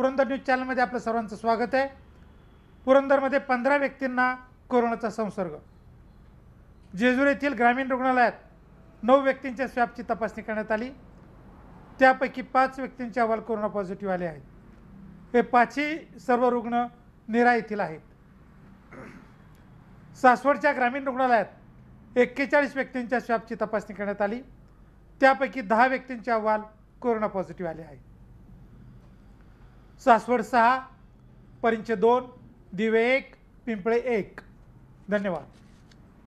Purandar news चॅनलमध्ये आपलं सर्वांचं स्वागत आहे पुरंदरमध्ये पंधरा व्यक्तींना कोरोनाचा संसर्ग जेजूर येथील ग्रामीण रुग्णालयात नऊ व्यक्तींच्या स्वॅबची तपासणी करण्यात आली त्यापैकी पाच व्यक्तींचे अहवाल कोरोना पॉझिटिव्ह आले आहेत हे पाचही सर्व रुग्ण निरा येथील आहेत सासवडच्या ग्रामीण रुग्णालयात एक्केचाळीस व्यक्तींच्या स्वॅबची तपासणी करण्यात आली त्यापैकी दहा व्यक्तींचे अहवाल कोरोना पॉझिटिव्ह आले आहे सासवड सहा परिंचे दोन दिवे एक पिंपळे एक धन्यवाद